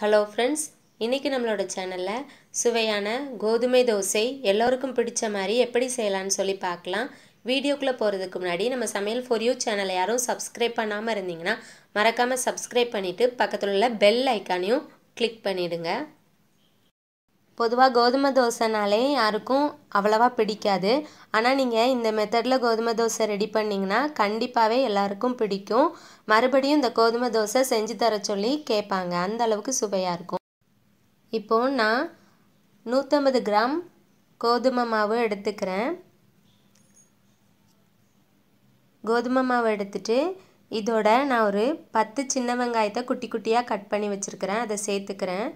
hello friends இன்றைக்கி நம்மளோட சேனலில் சுவையான கோதுமை தோசை எல்லோருக்கும் பிடிச்ச மாதிரி எப்படி செய்யலான்னு சொல்லி பார்க்கலாம் வீடியோக்குள்ளே போகிறதுக்கு முன்னாடி நம்ம சமையல் ஃபார் யூ சேனலை யாரும் சப்ஸ்கிரைப் பண்ணாமல் இருந்தீங்கன்னா மறக்காமல் சப்ஸ்கிரைப் பண்ணிவிட்டு பக்கத்தில் உள்ள பெல் ஐக்கானையும் கிளிக் பண்ணிவிடுங்க பொதுவாக கோதுமை தோசைனாலே யாருக்கும் அவ்வளவா பிடிக்காது ஆனால் நீங்கள் இந்த மெத்தடில் கோதுமை தோசை ரெடி பண்ணிங்கன்னா கண்டிப்பாகவே எல்லாருக்கும் பிடிக்கும் மறுபடியும் இந்த கோதுமை தோசை செஞ்சு தர சொல்லி கேட்பாங்க அந்த அளவுக்கு சுவையாக இருக்கும் இப்போது நான் நூற்றம்பது கிராம் கோதுமை மாவு எடுத்துக்கிறேன் கோதுமை மாவு எடுத்துட்டு இதோட நான் ஒரு பத்து சின்ன வெங்காயத்தை குட்டி குட்டியாக கட் பண்ணி வச்சுருக்கிறேன் அதை சேர்த்துக்கிறேன்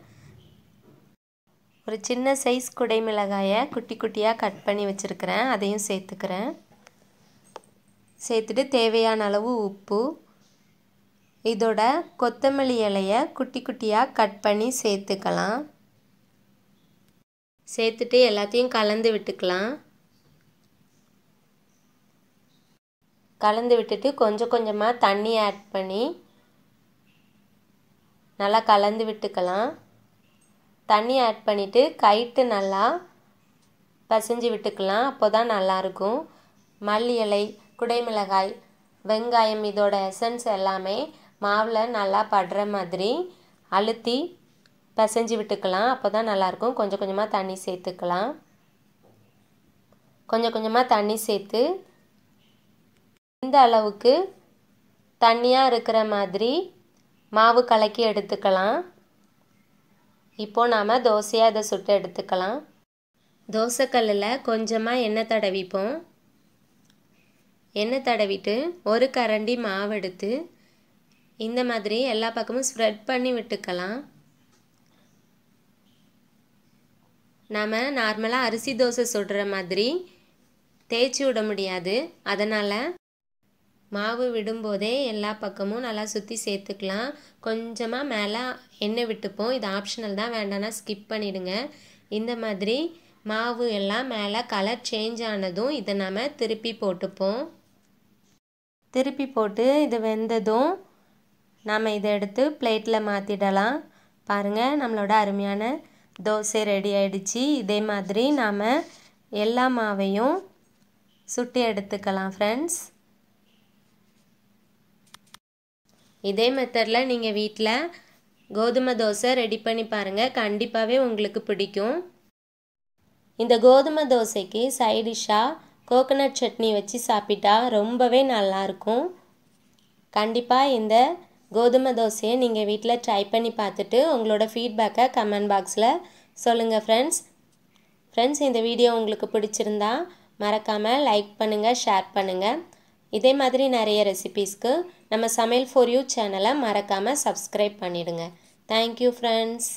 ஒரு சின்ன சைஸ் குடைமிளகாயை குட்டி குட்டியாக கட் பண்ணி வச்சுருக்கிறேன் அதையும் சேர்த்துக்கிறேன் சேர்த்துட்டு தேவையான அளவு உப்பு இதோட கொத்தமல்லி இலையை குட்டி குட்டியாக கட் பண்ணி சேர்த்துக்கலாம் சேர்த்துட்டு எல்லாத்தையும் கலந்து விட்டுக்கலாம் கலந்து விட்டுட்டு கொஞ்சம் கொஞ்சமாக தண்ணி ஆட் பண்ணி நல்லா கலந்து விட்டுக்கலாம் தண்ணி ஆட் பண்ணிவிட்டு கைட்டு நல்லா பிசைஞ்சு விட்டுக்கலாம் அப்போ தான் நல்லாயிருக்கும் மல்லி இலை குடைமிளகாய் வெங்காயம் இதோட எசன்ஸ் எல்லாமே மாவில் நல்லா படுற மாதிரி அழுத்தி பிசைஞ்சு விட்டுக்கலாம் அப்போ தான் நல்லாயிருக்கும் கொஞ்சம் கொஞ்சமாக தண்ணி சேர்த்துக்கலாம் கொஞ்சம் கொஞ்சமாக தண்ணி சேர்த்து இந்த அளவுக்கு தண்ணியாக இருக்கிற மாதிரி மாவு கலக்கி எடுத்துக்கலாம் இப்போது நாம் தோசையாக அதை சுட்டு எடுத்துக்கலாம் தோசைக்கல்லில் கொஞ்சமாக எண்ணெய் தடவிப்போம் எண்ணெய் தடவிட்டு ஒரு கரண்டி மாவு எடுத்து இந்த மாதிரி எல்லா பக்கமும் ஸ்ப்ரெட் பண்ணி விட்டுக்கலாம் நாம் நார்மலாக அரிசி தோசை சுடுற மாதிரி தேய்ச்சி விட முடியாது அதனால் மாவு விடும்போதே எல்லா பக்கமும் நல்லா சுற்றி சேர்த்துக்கலாம் கொஞ்சமாக மேலே எண்ணெய் விட்டுப்போம் இது ஆப்ஷனல் தான் வேண்டாம்னா ஸ்கிப் பண்ணிவிடுங்க இந்த மாதிரி மாவு எல்லாம் மேலே கலர் சேஞ்ச் ஆனதும் இதை நாம் திருப்பி போட்டுப்போம் திருப்பி போட்டு இது வெந்ததும் நாம் இதை எடுத்து பிளேட்டில் மாற்றிடலாம் பாருங்கள் நம்மளோட அருமையான தோசை ரெடி ஆயிடுச்சு இதே மாதிரி நாம் எல்லா மாவையும் சுட்டி எடுத்துக்கலாம் ஃப்ரெண்ட்ஸ் இதே மெத்தடில் நீங்கள் வீட்டில் கோதுமை தோசை ரெடி பண்ணி பாருங்கள் கண்டிப்பாகவே உங்களுக்கு பிடிக்கும் இந்த கோதுமை தோசைக்கு சைடிஷ்ஷாக கோகனட் சட்னி வச்சு சாப்பிட்டா ரொம்பவே நல்லாயிருக்கும் கண்டிப்பாக இந்த கோதுமை தோசையை நீங்கள் வீட்டில் ட்ரை பண்ணி பார்த்துட்டு உங்களோட ஃபீட்பேக்கை கமெண்ட் பாக்ஸில் சொல்லுங்கள் ஃப்ரெண்ட்ஸ் ஃப்ரெண்ட்ஸ் இந்த வீடியோ உங்களுக்கு பிடிச்சிருந்தா மறக்காமல் லைக் பண்ணுங்கள் ஷேர் பண்ணுங்கள் இதே மாதிரி நிறைய ரெசிபீஸ்க்கு நம்ம சமையல் ஃபார் யூ சேனலை மறக்காமல் சப்ஸ்கிரைப் பண்ணிவிடுங்க தேங்க்யூ ஃப்ரெண்ட்ஸ்